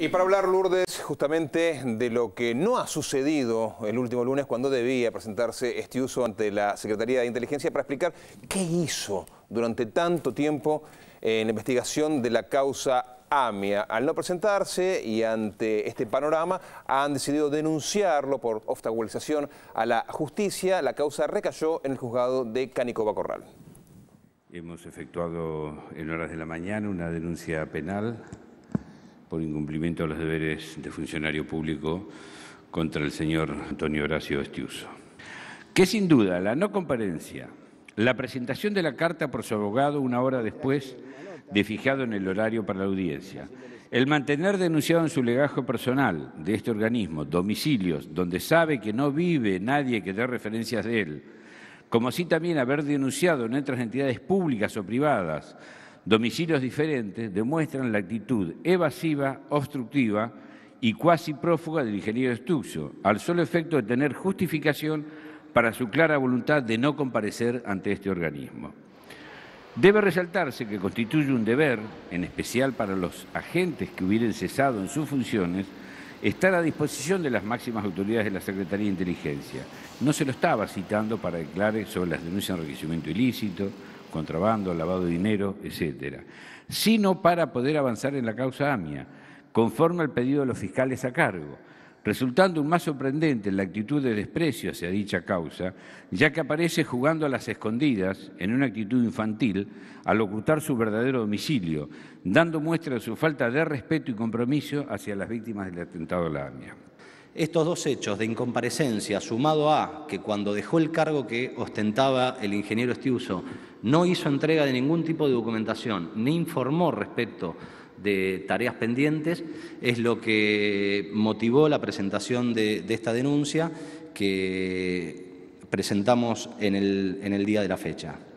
Y para hablar, Lourdes, justamente de lo que no ha sucedido el último lunes cuando debía presentarse este uso ante la Secretaría de Inteligencia para explicar qué hizo durante tanto tiempo en la investigación de la causa AMIA. Al no presentarse y ante este panorama, han decidido denunciarlo por obstaculización a la justicia. La causa recayó en el juzgado de Canicoba Corral. Hemos efectuado en horas de la mañana una denuncia penal por incumplimiento de los deberes de funcionario público contra el señor Antonio Horacio Estiuso. Que sin duda la no comparencia, la presentación de la carta por su abogado una hora después de fijado en el horario para la audiencia, el mantener denunciado en su legajo personal de este organismo domicilios donde sabe que no vive nadie que dé referencias de él, como así también haber denunciado en otras entidades públicas o privadas domicilios diferentes, demuestran la actitud evasiva, obstructiva y cuasi prófuga del ingeniero Stuxo, al solo efecto de tener justificación para su clara voluntad de no comparecer ante este organismo. Debe resaltarse que constituye un deber, en especial para los agentes que hubieran cesado en sus funciones, estar a disposición de las máximas autoridades de la Secretaría de Inteligencia. No se lo estaba citando para declarar sobre las denuncias de enriquecimiento ilícito, contrabando, lavado de dinero, etcétera, sino para poder avanzar en la causa AMIA, conforme al pedido de los fiscales a cargo, resultando un más sorprendente la actitud de desprecio hacia dicha causa, ya que aparece jugando a las escondidas, en una actitud infantil, al ocultar su verdadero domicilio, dando muestra de su falta de respeto y compromiso hacia las víctimas del atentado a la AMIA. Estos dos hechos de incomparecencia, sumado a que cuando dejó el cargo que ostentaba el ingeniero Estiuso, no hizo entrega de ningún tipo de documentación, ni informó respecto de tareas pendientes, es lo que motivó la presentación de, esta denuncia que presentamos en el día de la fecha.